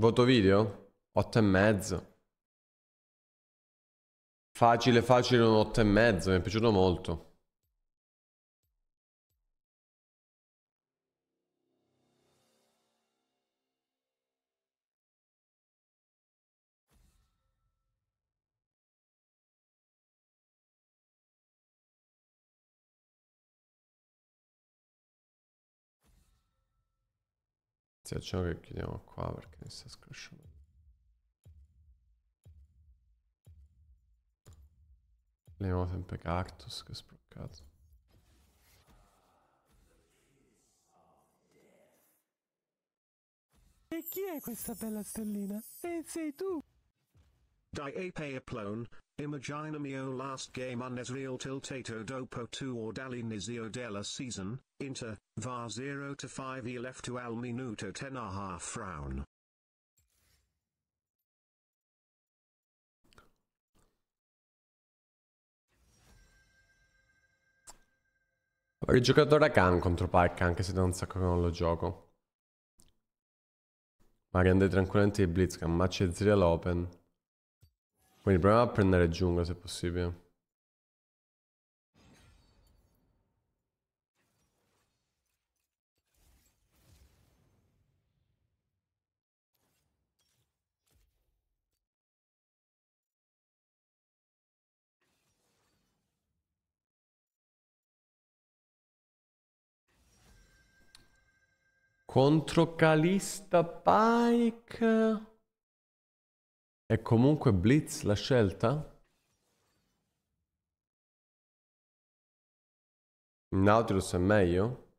Voto video? 8 e mezzo. Facile, facile un 8 e mezzo, mi è piaciuto molto. Inizia il che chiudiamo qua perché mi sta scrosciando. Leviamo sempre cactus che è sproccato. E chi è questa bella stellina? E eh, sei tu! a plone, imagina mio last game on unesreal tiltato dopo tu or dall'inizio della season, inter, va 0 to 5 e left al minuto 10 a half round. Ho rigiocato Rakan contro Park anche se da un sacco che non lo gioco. Ma rende tranquillamente i Blitzcrank, match e Zreal Open. Quindi proviamo a prendere giungla se possibile. Contro Calista Pike. È comunque blitz la scelta? Nautilus è meglio?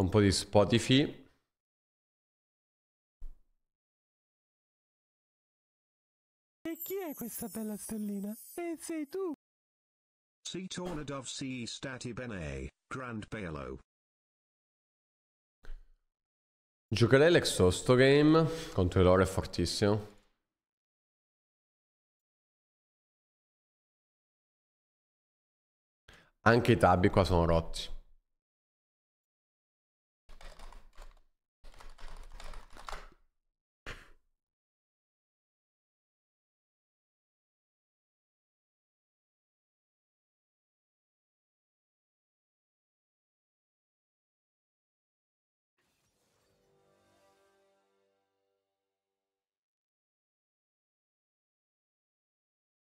un po' di Spotify. E chi è questa bella stellina? E sei tu! Si tornadov si stati bene, grand bello. Giocherei l'exhausto game contro l'oro è fortissimo. Anche i tabi qua sono rotti.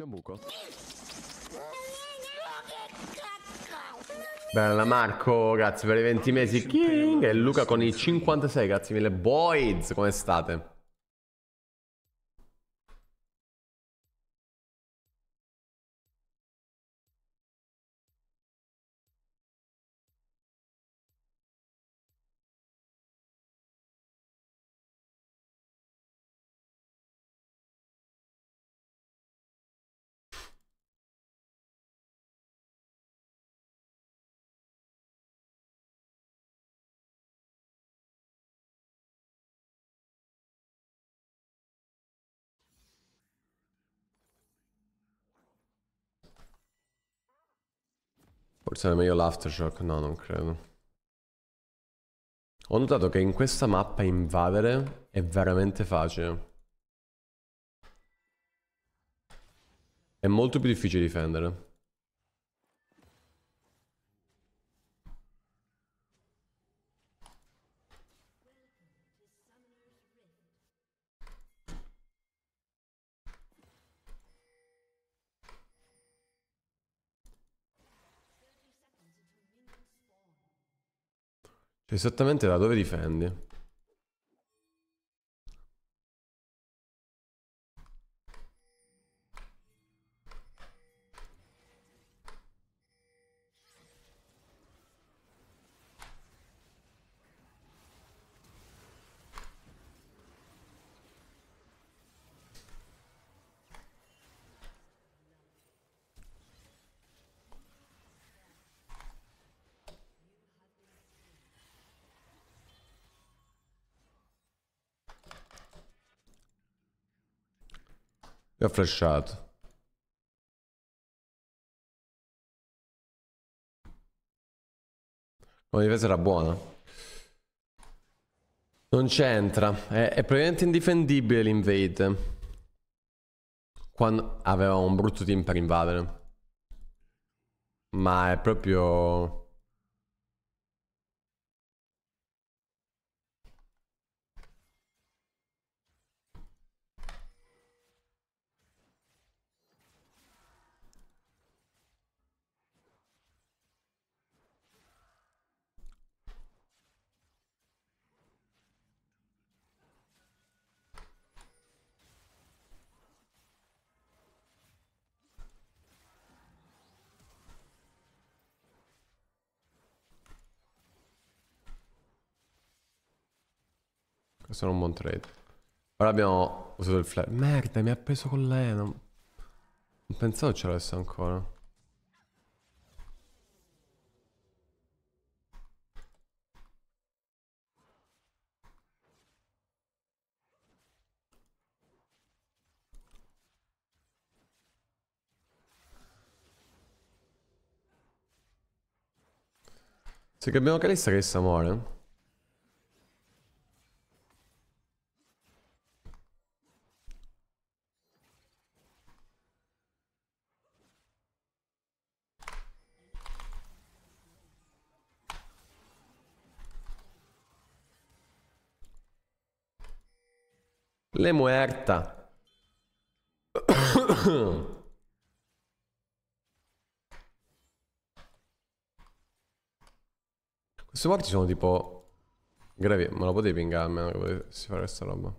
C'è un buco. Bella Marco, grazie per i 20 mesi King e Luca con i 56, grazie mille boys, come state? Attenzione, meglio l'aftershock. No, non credo. Ho notato che in questa mappa invadere è veramente facile. È molto più difficile difendere. Esattamente da dove difendi? E ha flashato. La difesa era buona. Non c'entra. È, è praticamente indifendibile l'invade. Quando aveva un brutto team per invadere. Ma è proprio... Questo era un buon trade. Ora abbiamo usato il flare. Merda, mi ha preso con lei. Non, non pensavo ce l'avesse ancora. Se abbiamo Calista, che Calista muore. Le muerta. Queste morti sono tipo... Gravi, ma lo potevi pingare almeno che potessi fare questa roba.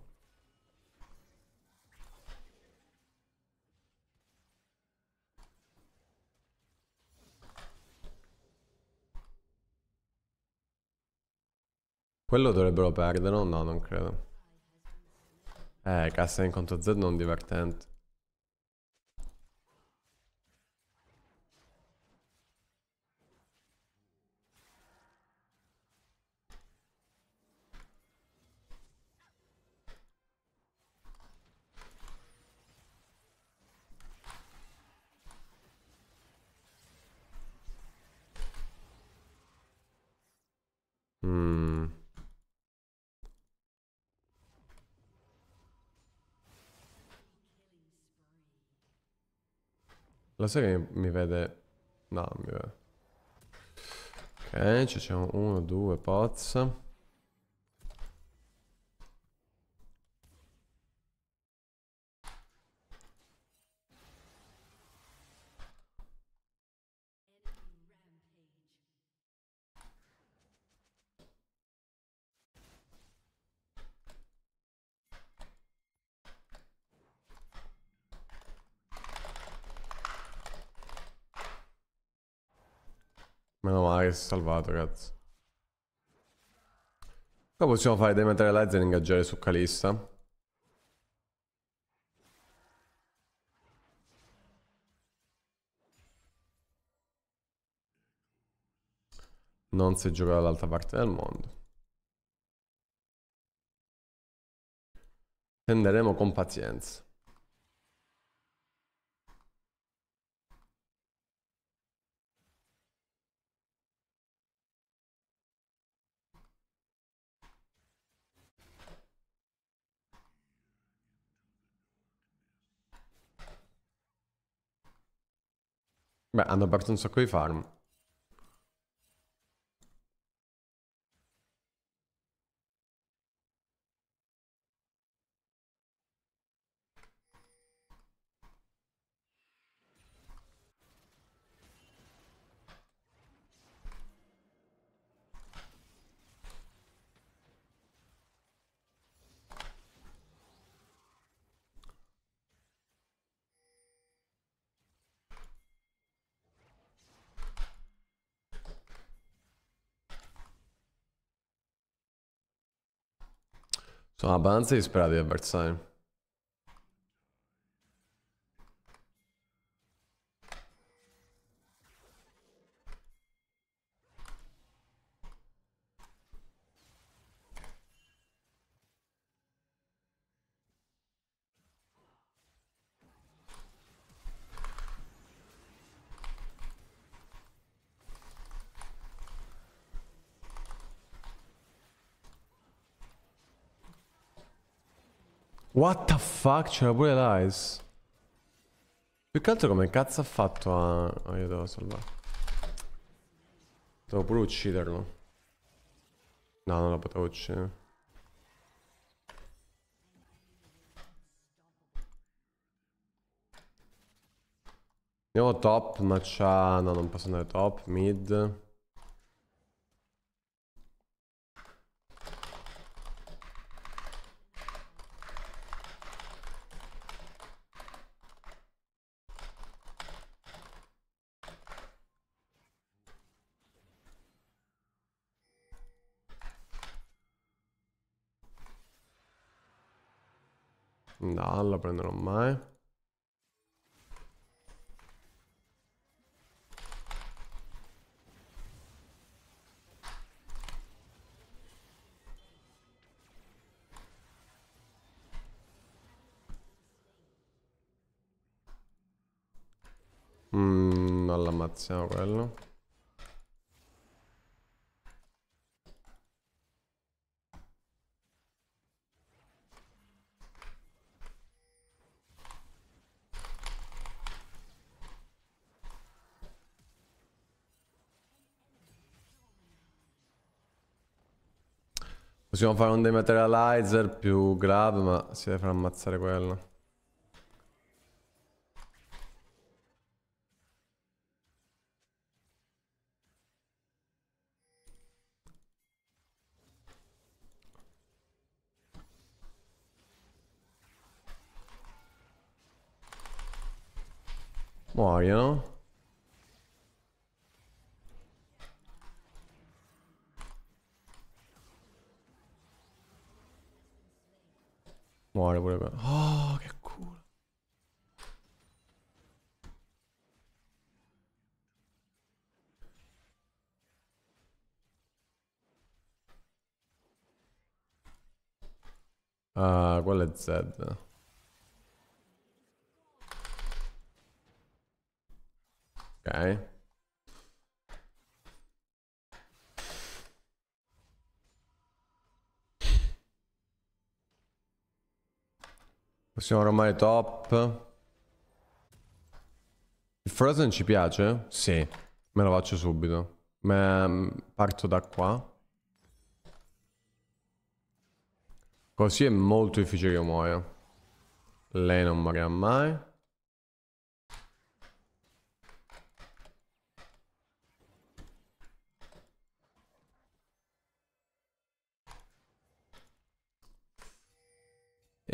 Quello dovrebbero perdere, no? No, non credo. Eh, cassa incontro Z non divertente. Hmm. La serie mi vede... No, mi vede. Ok, ci siamo uno, due, pozza. che si è salvato, cazzo. Qua possiamo fare dei materializer e ingaggiare su Calista. Non si gioca dall'altra parte del mondo. Tenderemo con pazienza. Beh, hanno un sacco di farm. So our band is proud of your bird sign. What the fuck? C'era pure l'Ice. Più che altro come cazzo ha fatto a... Oh, io devo salvare. Devo pure ucciderlo. No, non lo potevo uccidere. Andiamo top, ma c'ha... No, non posso andare top, mid. No, la prenderò mai. Mm, non l'ammazziamo quello. Possiamo fare un dematerializer più grave, ma si deve far ammazzare quello. Muoiono. muore pure qua. Oh, che culo. Ah, qual è Z. Ok. Possiamo ormai top. Il Frozen ci piace? Sì. Me lo faccio subito. Me... Mm, parto da qua. Così è molto difficile che muoia. Lei non muore mai.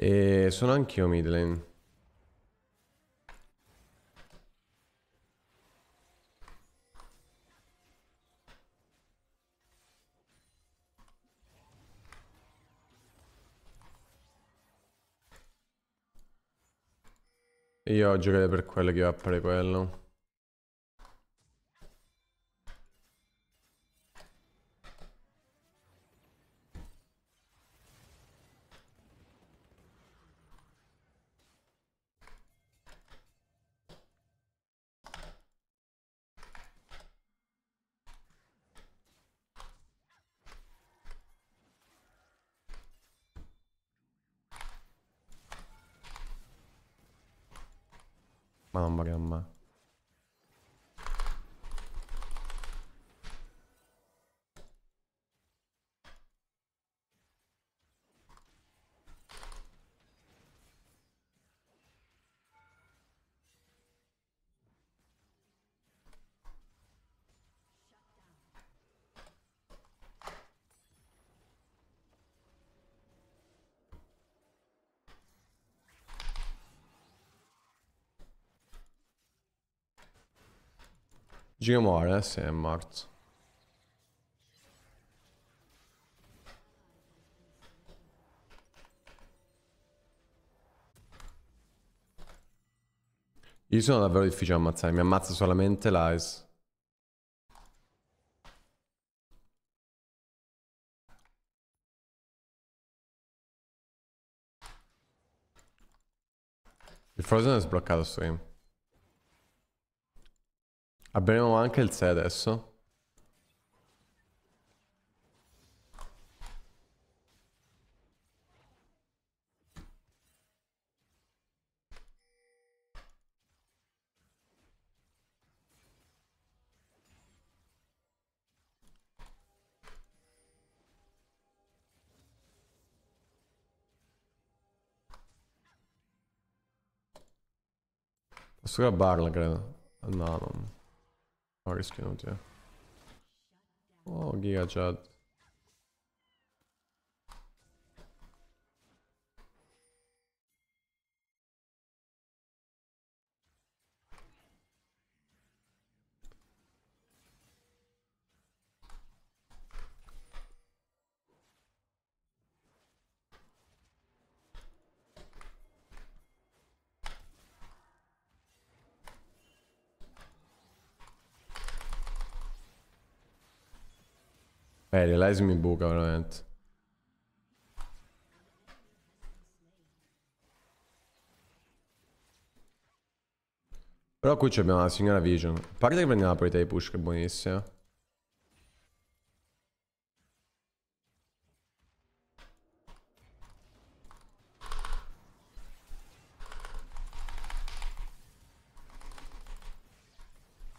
E sono anch'io mid Io giocherei per quello che va a fare quello. mamma gamma Gino muore, sì, è morto. Io sono davvero difficile da ammazzare, mi ammazza solamente l'Ice. Il Frozen è sbloccato stream. Abbiamo anche il 6 adesso. Posso grabbarla, credo. No, no. Hardest count, yeah. Oh, Giga Chad. Eh, Relies mi buca veramente. Però qui abbiamo la signora Vision. A parte che prendiamo la priorità di push che è buonissima.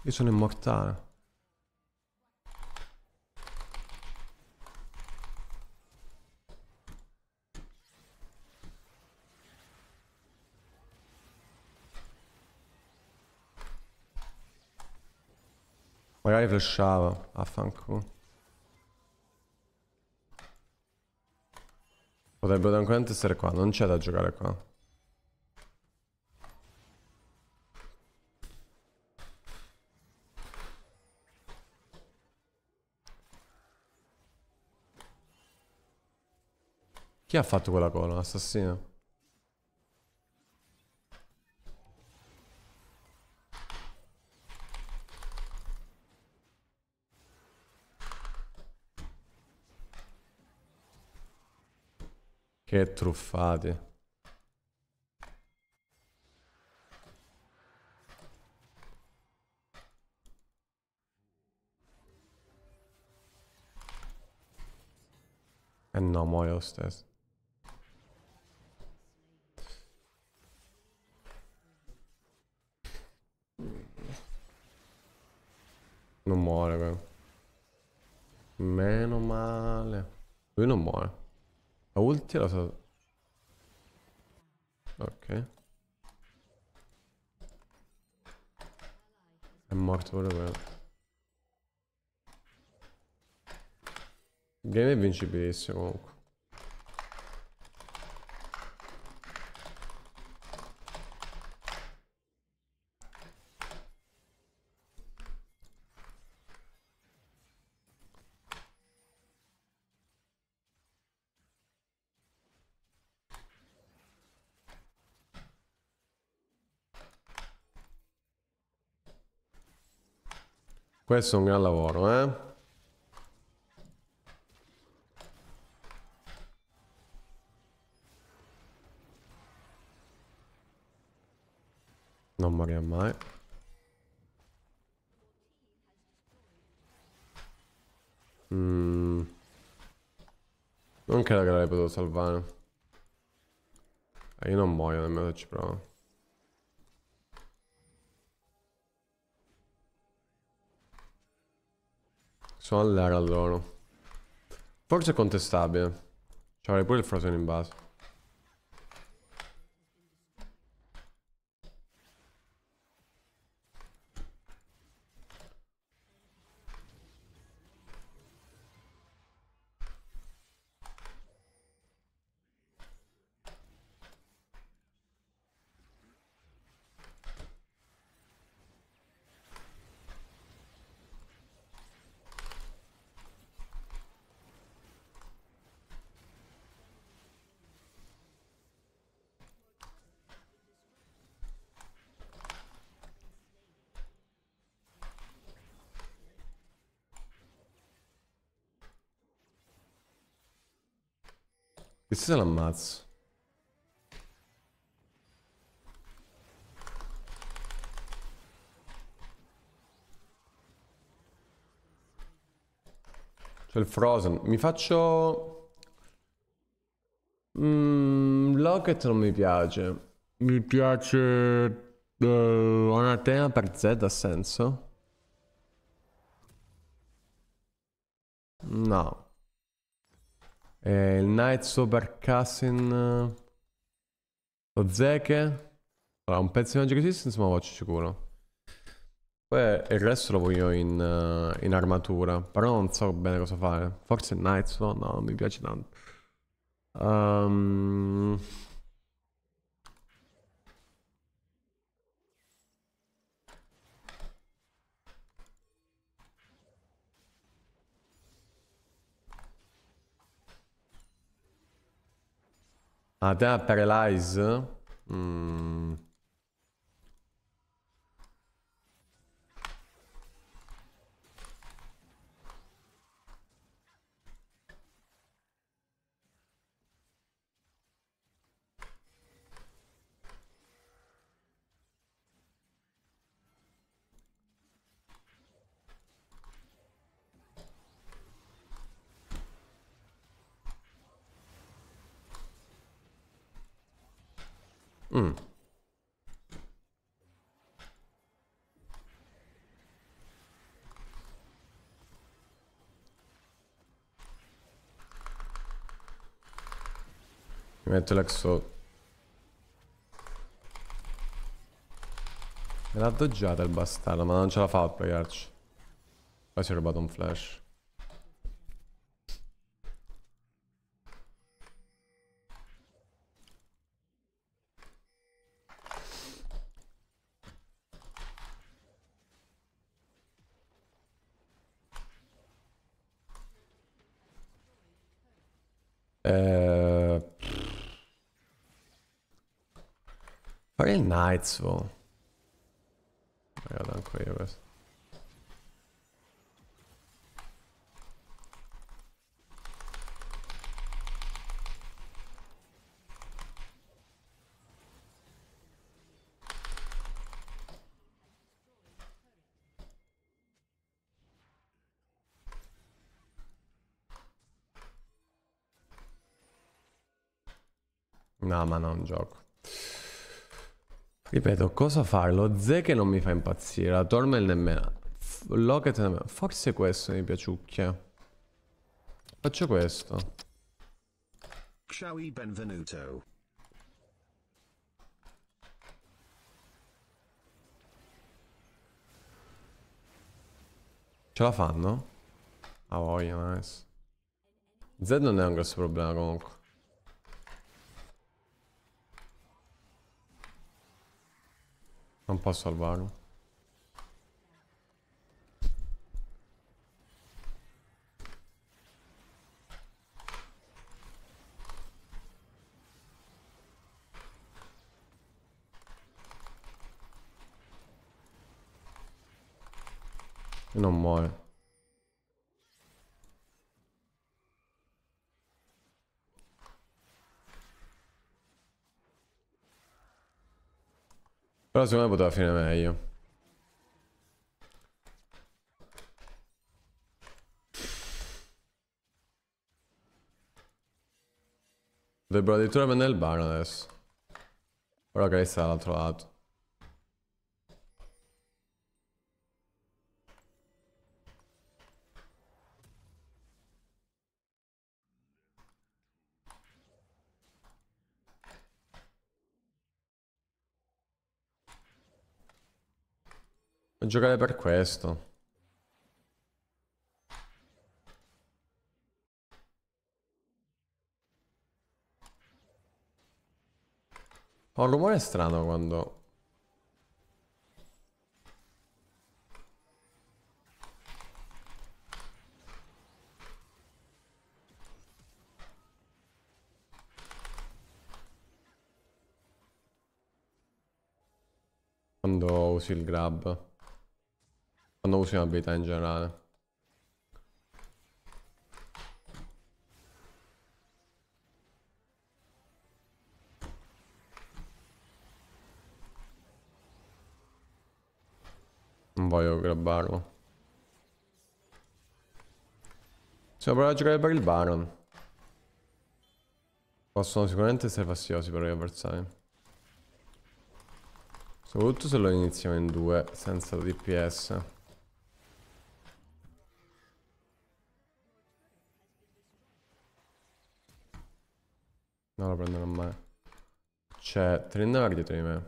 Io sono immortale. Magari flashava, affanculo. Potrebbero tranquillamente essere qua, non c'è da giocare qua. Chi ha fatto quella cola? Assassino? Che truffate. Eh no, muoio lo stesso. Non muore, però. Meno male. Lui non muore. La ulti la so... Ok. È morto pure quello. Il game è vincibilissimo comunque. Questo è un gran lavoro, eh? Non moriamo mai. Mm. Non credo che l'avrei potuto salvare. E eh, io non muoio nemmeno se ci provo. Possiamo andare allora. Forse è contestabile. C'avrei pure il frozen in base. se l'ammazzo? C'è il Frozen. Mi faccio... Mm, Locket non mi piace. Mi piace... Uh, eh, Anatema per Z ha senso? No. Eh, il Night Soberkassen. Lo Zeke. Allora, un pezzo di Magic Resistance ma lo faccio sicuro. Poi il resto lo voglio in, uh, in, armatura, però non so bene cosa fare. Forse il Night Swan, no, non mi piace tanto. Um, Ah, da Paralyze? Mm. Mm. Mi metto l'exo Me l'ha doggiata il bastardo ma non ce la fa a pagarci. Poi si è rubato un flash Eh, farei il Ja, dann anche io questo. non gioco. Ripeto, cosa fare? Lo Zeke non mi fa impazzire, la Tormel nemmeno. Locket nemmeno. Forse questo mi piaciucchia. Faccio questo. Ciao benvenuto. Ce la fanno? A ah, voglia, nice. Z non è un grosso problema comunque. Non posso salvarlo. Però secondo me poteva finire meglio. Dovrebbero addirittura prendere il bar adesso. Ora che sta dall'altro lato. giocare per questo. Ho un rumore strano quando... Quando usi il grab. Quando usiamo abilità in generale. Non voglio grabbarlo. Possiamo provare a giocare per il Baron. Possono sicuramente essere fastidiosi per gli avversari. Soprattutto se lo iniziamo in due senza DPS. Non lo prendono mai. C'è Trinar dietro di me.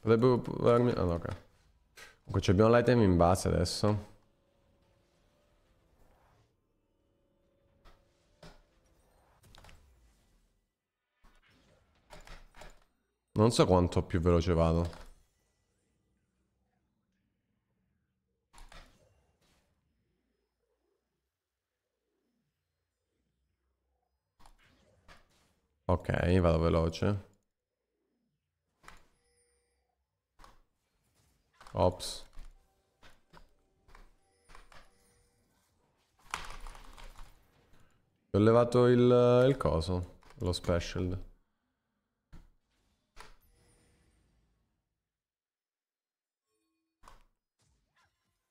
Potrebbe volermi... Ah, no, ok. Comunque abbiamo l'item in base adesso. Non so quanto più veloce vado. Ok, vado veloce. Ops. Ho levato il, il coso, lo special.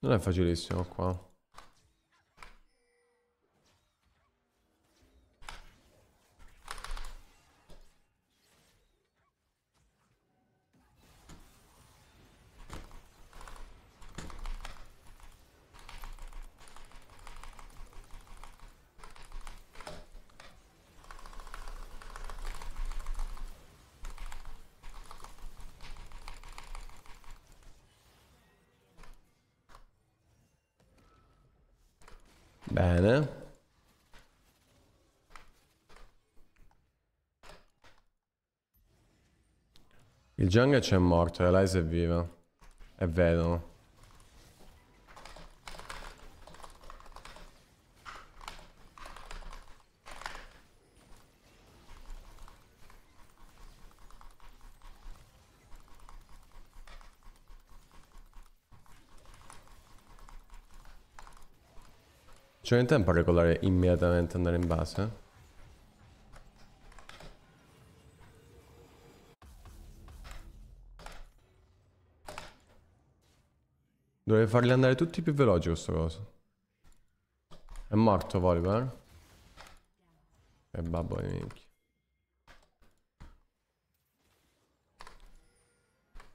Non è facilissimo qua. Il jungle c'è morto, Eliza è viva. È vero. C'è un tempo a regolare immediatamente andare in base? dovrei farli andare tutti più veloci questo coso. È morto Volibear? E eh? babbo di minchia.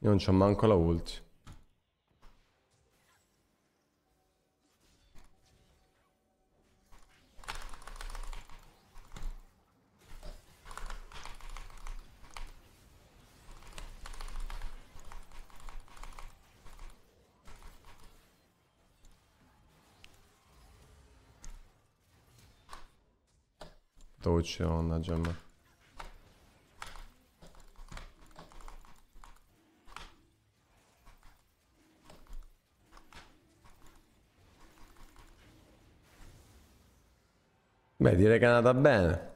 Io non c'ho manco la ulti. coach on Gem. Beh, direi che è andata bene.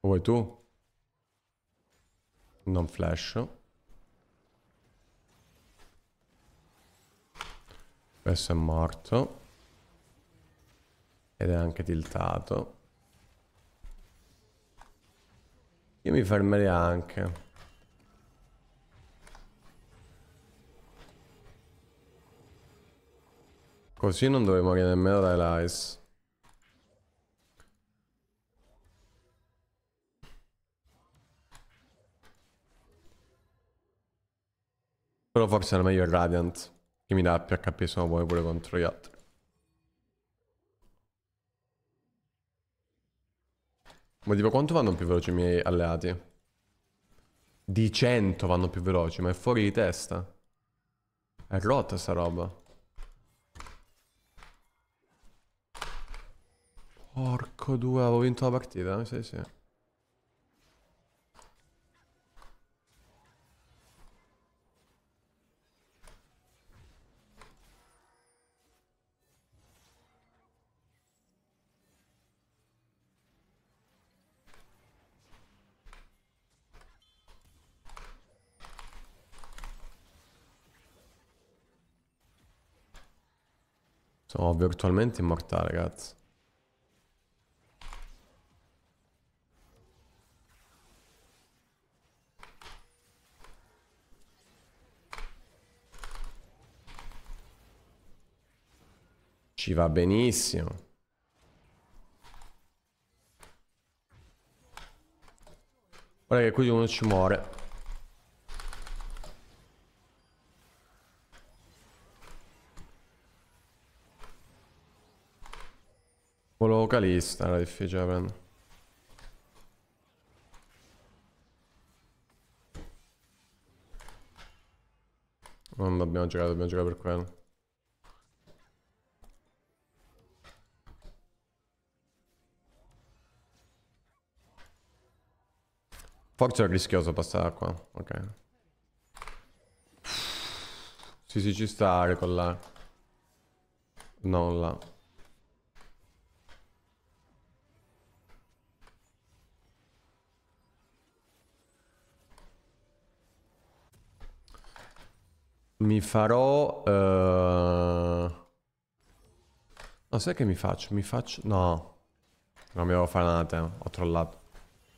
Vuoi tu? Non flash. Questo è morto. Ed è anche tiltato. Io mi fermerei anche. Così non dovevo morire nemmeno dai lice. Però forse era meglio il Radiant, che mi dà PHP se non poi pure contro gli altri. Ma tipo quanto vanno più veloci i miei alleati? Di 100 vanno più veloci, ma è fuori di testa. È rotta sta roba. Porco due, avevo vinto la partita, eh? sì sì. Oh, virtualmente immortale, ragazzi. Ci va benissimo. Ora che qui uno ci muore. Volevo Calista, era difficile da prendere. Non dobbiamo giocare, dobbiamo giocare per quello. Forse era rischioso passare qua. Ok. Sì, sì, ci sta a ricollare. Non là. Mi farò... Uh... No, sai che mi faccio? Mi faccio... No. Non mi devo fare nada te. Eh. Ho trollato.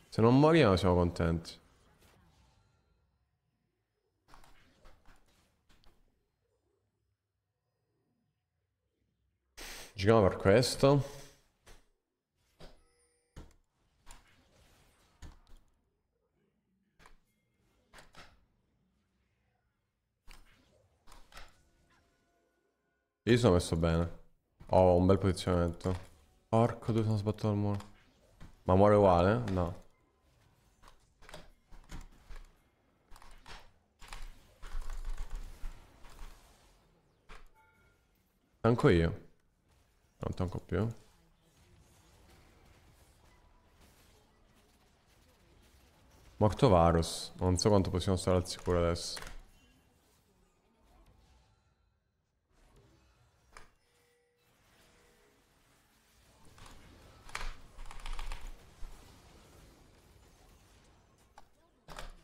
Se non moriamo siamo contenti. Giochiamo per questo. Io sono messo bene. Ho un bel posizionamento. Porco dove sono sbattuto al muro. Ma muore uguale? No. Tanco io. Non tanco più. Morto Varus. Non so quanto possiamo stare al sicuro adesso.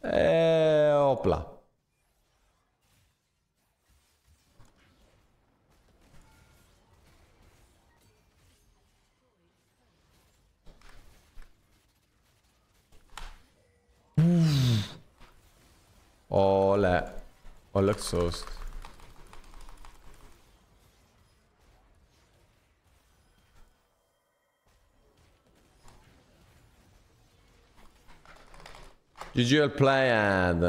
É, opla. lá. Uf. Olha, olha que susto. GG al playhead.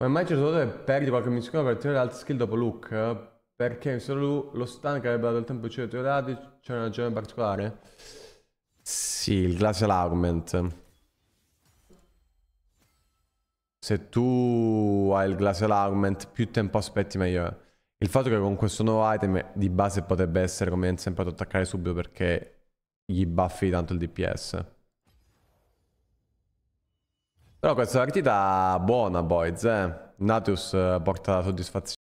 Ma mai c'è certe che perdi qualche missione per tirare l'alt skill dopo Luke? Perché solo lo stun che avrebbe dato il tempo di uccidere i tuoi dati c'è una ragione particolare? Sì, il glacial augment. Se tu hai il glacial augment, più tempo aspetti meglio il fatto che con questo nuovo item di base potrebbe essere come sempre ad attaccare subito perché gli buffi tanto il DPS. Però questa partita buona, boys, eh. Natus eh, porta soddisfazione.